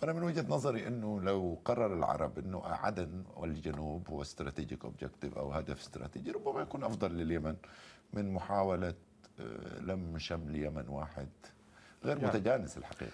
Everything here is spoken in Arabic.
فانا من وجهه نظري انه لو قرر العرب انه عدن والجنوب هو استراتيجيك اوبجيكتيف او هدف استراتيجي ربما يكون افضل لليمن من محاوله آه، لم شمل يمن واحد غير يعني متجانس الحقيقه